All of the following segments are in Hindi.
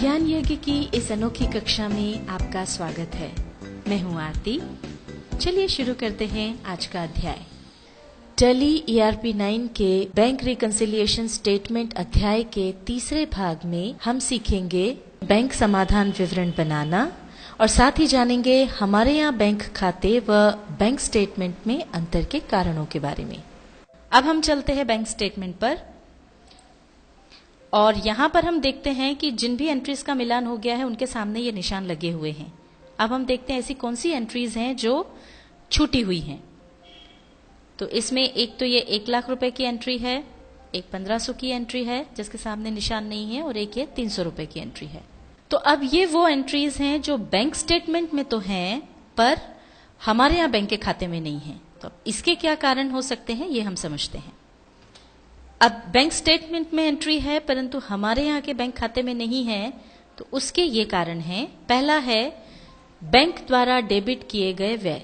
ज्ञान यज्ञ की इस अनोखी कक्षा में आपका स्वागत है मैं हूं आरती चलिए शुरू करते हैं आज का अध्याय टेली ईआरपी 9 के बैंक रिकन्सिलियेशन स्टेटमेंट अध्याय के तीसरे भाग में हम सीखेंगे बैंक समाधान विवरण बनाना और साथ ही जानेंगे हमारे यहाँ बैंक खाते व बैंक स्टेटमेंट में अंतर के कारणों के बारे में अब हम चलते हैं बैंक स्टेटमेंट पर और यहां पर हम देखते हैं कि जिन भी एंट्रीज का मिलान हो गया है उनके सामने ये निशान लगे हुए हैं अब हम देखते हैं ऐसी कौन सी एंट्रीज हैं जो छूटी हुई हैं तो इसमें एक तो ये एक लाख रुपए की एंट्री है एक पंद्रह सौ की एंट्री है जिसके सामने निशान नहीं है और एक ये तीन सौ रुपए की एंट्री है तो अब ये वो एंट्रीज हैं जो बैंक स्टेटमेंट में तो हैं पर हमारे यहां बैंक के खाते में नहीं है तो इसके क्या कारण हो सकते हैं ये हम समझते हैं अब बैंक स्टेटमेंट में एंट्री है परंतु हमारे यहाँ के बैंक खाते में नहीं है तो उसके ये कारण हैं पहला है बैंक द्वारा डेबिट किए गए व्यय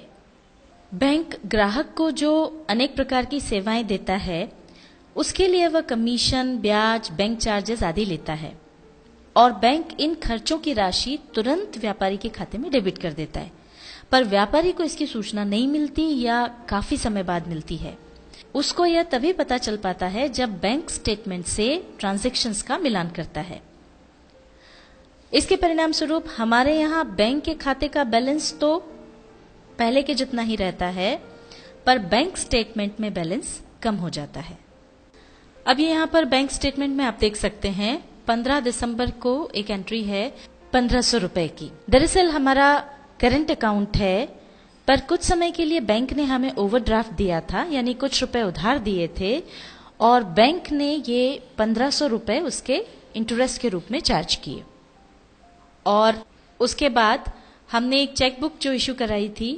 बैंक ग्राहक को जो अनेक प्रकार की सेवाएं देता है उसके लिए वह कमीशन ब्याज बैंक चार्जेस आदि लेता है और बैंक इन खर्चों की राशि तुरंत व्यापारी के खाते में डेबिट कर देता है पर व्यापारी को इसकी सूचना नहीं मिलती या काफी समय बाद मिलती है उसको यह तभी पता चल पाता है जब बैंक स्टेटमेंट से ट्रांजेक्शन्स का मिलान करता है इसके परिणाम स्वरूप हमारे यहाँ बैंक के खाते का बैलेंस तो पहले के जितना ही रहता है पर बैंक स्टेटमेंट में बैलेंस कम हो जाता है अब ये यहाँ पर बैंक स्टेटमेंट में आप देख सकते हैं 15 दिसंबर को एक एंट्री है पंद्रह सौ रुपए की दरअसल हमारा करंट अकाउंट है पर कुछ समय के लिए बैंक ने हमें ओवरड्राफ्ट दिया था यानी कुछ रुपए उधार दिए थे और बैंक ने ये पंद्रह सौ रुपए उसके इंटरेस्ट के रूप में चार्ज किए और उसके बाद हमने एक चेकबुक जो इशू कराई थी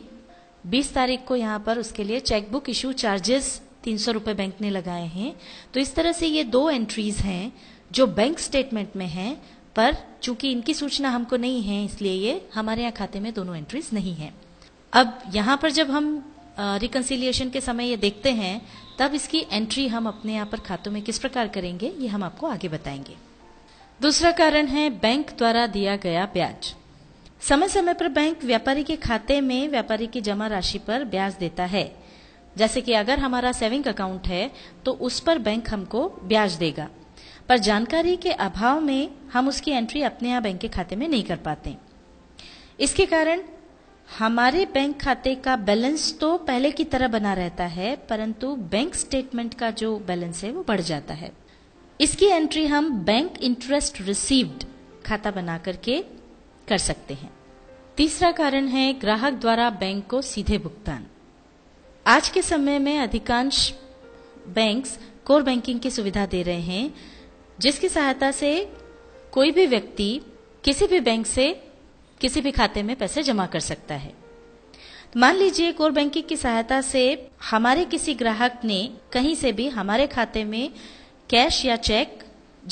20 तारीख को यहाँ पर उसके लिए चेकबुक इशू चार्जेस तीन सौ रूपये बैंक ने लगाए हैं तो इस तरह से ये दो एंट्रीज हैं जो बैंक स्टेटमेंट में हैं पर चूंकि इनकी सूचना हमको नहीं है इसलिए ये हमारे यहाँ खाते में दोनों एंट्रीज नहीं है अब यहां पर जब हम रिकन्सिलियेशन के समय ये देखते हैं तब इसकी एंट्री हम अपने यहां पर खातों में किस प्रकार करेंगे ये हम आपको आगे बताएंगे दूसरा कारण है बैंक द्वारा दिया गया ब्याज समय समय पर बैंक व्यापारी के खाते में व्यापारी की जमा राशि पर ब्याज देता है जैसे कि अगर हमारा सेविंग अकाउंट है तो उस पर बैंक हमको ब्याज देगा पर जानकारी के अभाव में हम उसकी एंट्री अपने यहां बैंक के खाते में नहीं कर पाते इसके कारण हमारे बैंक खाते का बैलेंस तो पहले की तरह बना रहता है परंतु बैंक स्टेटमेंट का जो बैलेंस है वो बढ़ जाता है इसकी एंट्री हम बैंक इंटरेस्ट रिसीव्ड खाता बना करके कर सकते हैं तीसरा कारण है ग्राहक द्वारा बैंक को सीधे भुगतान आज के समय में अधिकांश बैंक्स कोर बैंकिंग की सुविधा दे रहे हैं जिसकी सहायता से कोई भी व्यक्ति किसी भी बैंक से किसी भी खाते में पैसे जमा कर सकता है मान लीजिए कोर बैंकिंग की सहायता से हमारे किसी ग्राहक ने कहीं से भी हमारे खाते में कैश या चेक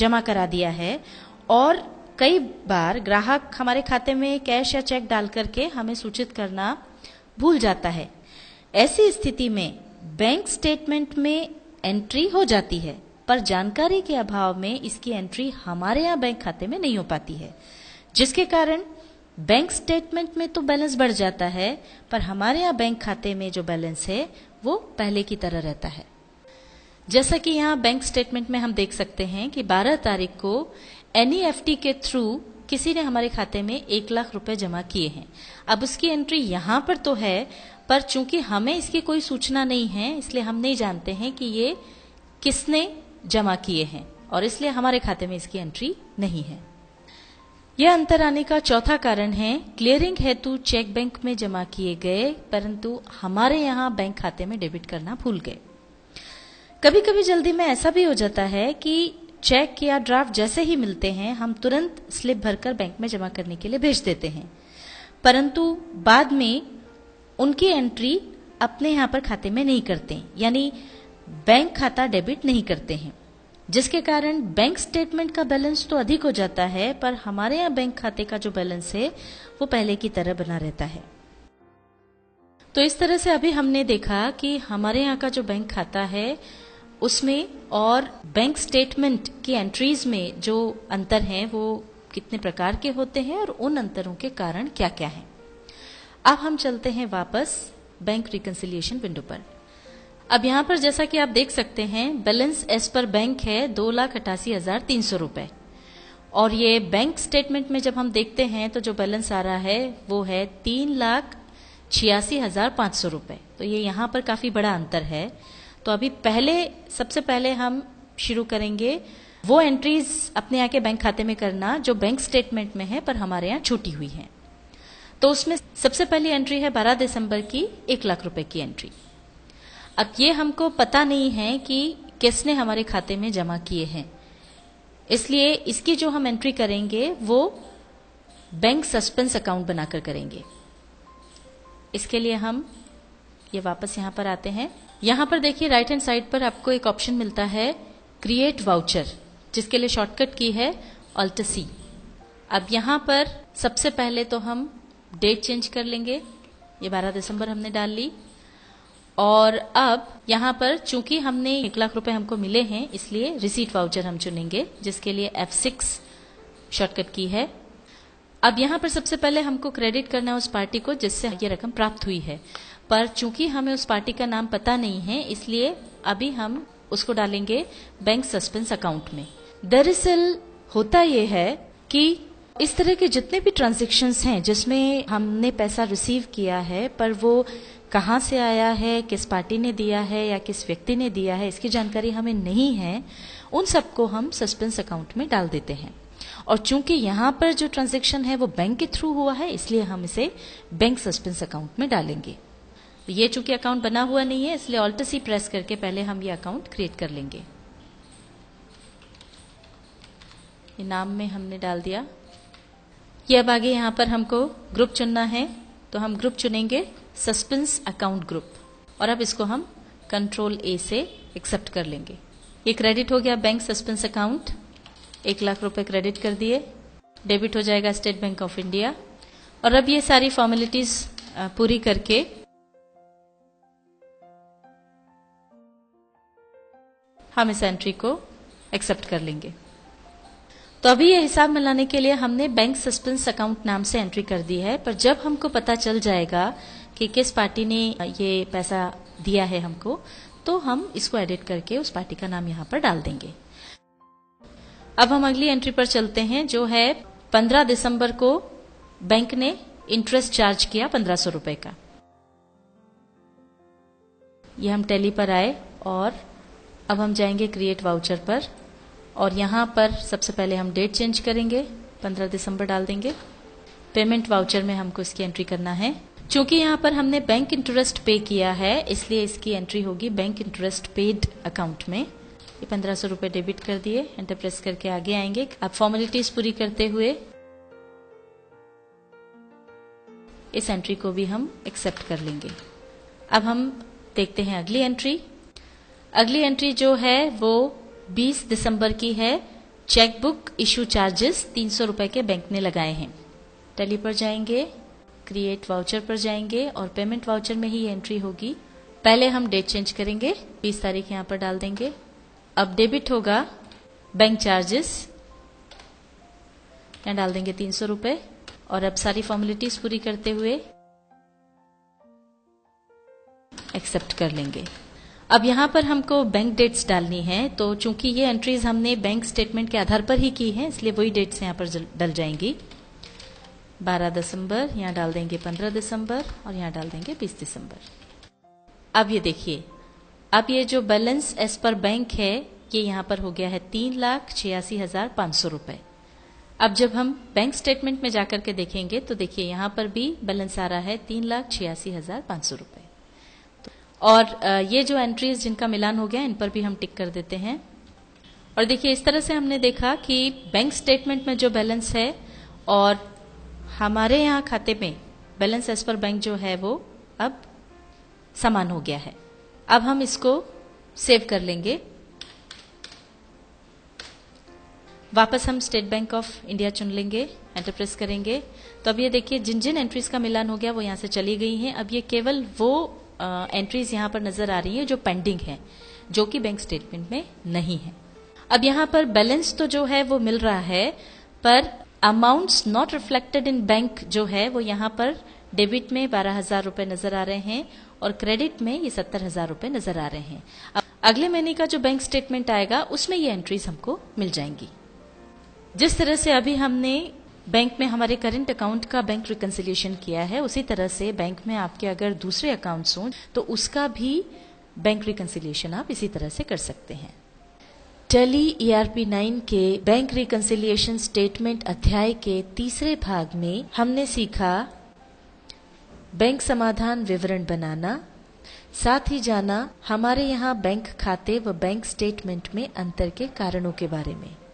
जमा करा दिया है और कई बार ग्राहक हमारे खाते में कैश या चेक डाल करके हमें सूचित करना भूल जाता है ऐसी स्थिति में बैंक स्टेटमेंट में एंट्री हो जाती है पर जानकारी के अभाव में इसकी एंट्री हमारे यहाँ बैंक खाते में नहीं हो पाती है जिसके कारण बैंक स्टेटमेंट में तो बैलेंस बढ़ जाता है पर हमारे यहाँ बैंक खाते में जो बैलेंस है वो पहले की तरह रहता है जैसा कि यहाँ बैंक स्टेटमेंट में हम देख सकते हैं कि 12 तारीख को एनईएफटी e के थ्रू किसी ने हमारे खाते में एक लाख रुपए जमा किए हैं अब उसकी एंट्री यहाँ पर तो है पर चूंकि हमें इसकी कोई सूचना नहीं है इसलिए हम नहीं जानते हैं कि ये किसने जमा किए हैं और इसलिए हमारे खाते में इसकी एंट्री नहीं है यह अंतर आने का चौथा कारण है क्लियरिंग हेतु चेक बैंक में जमा किए गए परंतु हमारे यहाँ बैंक खाते में डेबिट करना भूल गए कभी कभी जल्दी में ऐसा भी हो जाता है कि चेक या ड्राफ्ट जैसे ही मिलते हैं हम तुरंत स्लिप भरकर बैंक में जमा करने के लिए भेज देते हैं परंतु बाद में उनकी एंट्री अपने यहाँ पर खाते में नहीं करते यानी बैंक खाता डेबिट नहीं करते हैं जिसके कारण बैंक स्टेटमेंट का बैलेंस तो अधिक हो जाता है पर हमारे यहाँ बैंक खाते का जो बैलेंस है वो पहले की तरह बना रहता है तो इस तरह से अभी हमने देखा कि हमारे यहाँ का जो बैंक खाता है उसमें और बैंक स्टेटमेंट की एंट्रीज में जो अंतर हैं वो कितने प्रकार के होते हैं और उन अंतरों के कारण क्या क्या हैं अब हम चलते हैं वापस बैंक रिकन्सिलियेशन विंडो पर अब यहाँ पर जैसा कि आप देख सकते हैं बैलेंस एज पर बैंक है दो लाख अट्ठासी हजार तीन सौ रूपए और ये बैंक स्टेटमेंट में जब हम देखते हैं तो जो बैलेंस आ रहा है वो है तीन लाख छियासी हजार पांच सौ रूपए तो ये यहाँ पर काफी बड़ा अंतर है तो अभी पहले सबसे पहले हम शुरू करेंगे वो एंट्रीज अपने के बैंक खाते में करना जो बैंक स्टेटमेंट में है पर हमारे यहाँ छूटी हुई है तो उसमें सबसे पहली एंट्री है बारह दिसंबर की एक लाख रुपए की एंट्री अब ये हमको पता नहीं है कि किसने हमारे खाते में जमा किए हैं इसलिए इसकी जो हम एंट्री करेंगे वो बैंक सस्पेंस अकाउंट बनाकर करेंगे इसके लिए हम ये वापस यहां पर आते हैं यहां पर देखिए राइट हैंड साइड पर आपको एक ऑप्शन मिलता है क्रिएट वाउचर जिसके लिए शॉर्टकट की है ऑल्ट सी अब यहां पर सबसे पहले तो हम डेट चेंज कर लेंगे ये 12 दिसंबर हमने डाल ली और अब यहाँ पर चूंकि हमने एक लाख रुपए हमको मिले हैं इसलिए रिसीट वाउचर हम चुनेंगे जिसके लिए F6 शॉर्टकट की है अब यहाँ पर सबसे पहले हमको क्रेडिट करना है उस पार्टी को जिससे ये रकम प्राप्त हुई है पर चूंकि हमें उस पार्टी का नाम पता नहीं है इसलिए अभी हम उसको डालेंगे बैंक सस्पेंस अकाउंट में दरअसल होता यह है कि इस तरह के जितने भी ट्रांजेक्शन्स हैं जिसमें हमने पैसा रिसीव किया है पर वो कहाँ से आया है किस पार्टी ने दिया है या किस व्यक्ति ने दिया है इसकी जानकारी हमें नहीं है उन सबको हम सस्पेंस अकाउंट में डाल देते हैं और चूंकि यहां पर जो ट्रांजेक्शन है वो बैंक के थ्रू हुआ है इसलिए हम इसे बैंक सस्पेंस अकाउंट में डालेंगे तो ये चूंकि अकाउंट बना हुआ नहीं है इसलिए ऑल्ट सी प्रेस करके पहले हम ये अकाउंट क्रिएट कर लेंगे नाम में हमने डाल दिया ये अब आगे यहां पर हमको ग्रुप चुनना है तो हम ग्रुप चुनेंगे सस्पेंस अकाउंट ग्रुप और अब इसको हम कंट्रोल ए से एक्सेप्ट कर लेंगे ये क्रेडिट हो गया बैंक सस्पेंस अकाउंट एक लाख रुपए क्रेडिट कर दिए डेबिट हो जाएगा स्टेट बैंक ऑफ इंडिया और अब ये सारी फॉर्मेलिटीज पूरी करके हम इस एंट्री को एक्सेप्ट कर लेंगे तो अभी ये हिसाब मिलाने के लिए हमने बैंक सस्पेंस अकाउंट नाम से एंट्री कर दी है पर जब हमको पता चल जाएगा कि किस पार्टी ने ये पैसा दिया है हमको तो हम इसको एडिट करके उस पार्टी का नाम यहाँ पर डाल देंगे अब हम अगली एंट्री पर चलते हैं जो है 15 दिसंबर को बैंक ने इंटरेस्ट चार्ज किया पंद्रह सौ रुपए का ये हम टैली पर आए और अब हम जाएंगे क्रिएट वाउचर पर और यहाँ पर सबसे पहले हम डेट चेंज करेंगे 15 दिसंबर डाल देंगे पेमेंट वाउचर में हमको इसकी एंट्री करना है चूंकि यहाँ पर हमने बैंक इंटरेस्ट पे किया है इसलिए इसकी एंट्री होगी बैंक इंटरेस्ट पेड अकाउंट में ये पंद्रह सौ रूपये डेबिट कर दिए एंटर प्रेस करके आगे आएंगे अब फॉर्मेलिटीज पूरी करते हुए इस एंट्री को भी हम एक्सेप्ट कर लेंगे अब हम देखते हैं अगली एंट्री अगली एंट्री जो है वो 20 दिसंबर की है चेकबुक इशू चार्जेस तीन सौ रुपए के बैंक ने लगाए हैं टेली पर जाएंगे क्रिएट वाउचर पर जाएंगे और पेमेंट वाउचर में ही एंट्री होगी पहले हम डेट चेंज करेंगे 20 तारीख यहां पर डाल देंगे अब डेबिट होगा बैंक चार्जेस यहां डाल देंगे तीन सौ रूपये और अब सारी फॉर्मेलिटीज पूरी करते हुए एक्सेप्ट कर लेंगे अब यहाँ पर हमको बैंक डेट्स डालनी है तो चूंकि ये एंट्रीज हमने बैंक स्टेटमेंट के आधार पर ही की है इसलिए वही डेट्स यहाँ पर डल जाएंगी 12 दिसंबर यहाँ डाल देंगे 15 दिसंबर और यहाँ डाल देंगे 20 दिसंबर अब ये देखिए अब ये जो बैलेंस एज पर बैंक है ये यहाँ पर हो गया है तीन लाख छियासी हजार पांच सौ रुपए अब जब हम बैंक स्टेटमेंट में जाकर के देखेंगे तो देखिए यहाँ पर भी बैलेंस आ रहा है तीन लाख छियासी हजार पांच सौ रुपए और ये जो एंट्रीज जिनका मिलान हो गया इन पर भी हम टिक कर देते हैं और देखिए इस तरह से हमने देखा कि बैंक स्टेटमेंट में जो बैलेंस है और हमारे यहाँ खाते में बैलेंस एज पर बैंक जो है वो अब समान हो गया है अब हम इसको सेव कर लेंगे वापस हम स्टेट बैंक ऑफ इंडिया चुन लेंगे एंटरप्रेस करेंगे तो अब ये देखिए जिन जिन एंट्रीज का मिलान हो गया वो यहाँ से चली गई हैं अब ये केवल वो एंट्रीज यहाँ पर नजर आ रही है जो पेंडिंग है जो कि बैंक स्टेटमेंट में नहीं है अब यहाँ पर बैलेंस तो जो है वो मिल रहा है पर amounts not reflected in bank जो है वो यहाँ पर डेबिट में बारह हजार रूपये नजर आ रहे हैं और क्रेडिट में ये सत्तर हजार रूपये नजर आ रहे हैं अब अगले महीने का जो बैंक स्टेटमेंट आएगा उसमें ये एंट्रीज हमको मिल जाएंगी जिस तरह से अभी हमने बैंक में हमारे करंट अकाउंट का बैंक रिकन्सिलेशन किया है उसी तरह से बैंक में आपके अगर दूसरे अकाउंट्स हों तो उसका भी बैंक रिकन्सिलेशन आप इसी तरह से कर सकते हैं Tally E R P nine के बैंक रिकन्सिलियेशन स्टेटमेंट अध्याय के तीसरे भाग में हमने सीखा बैंक समाधान विवरण बनाना साथ ही जाना हमारे यहाँ बैंक खाते व बैंक स्टेटमेंट में अंतर के कारणों के बारे में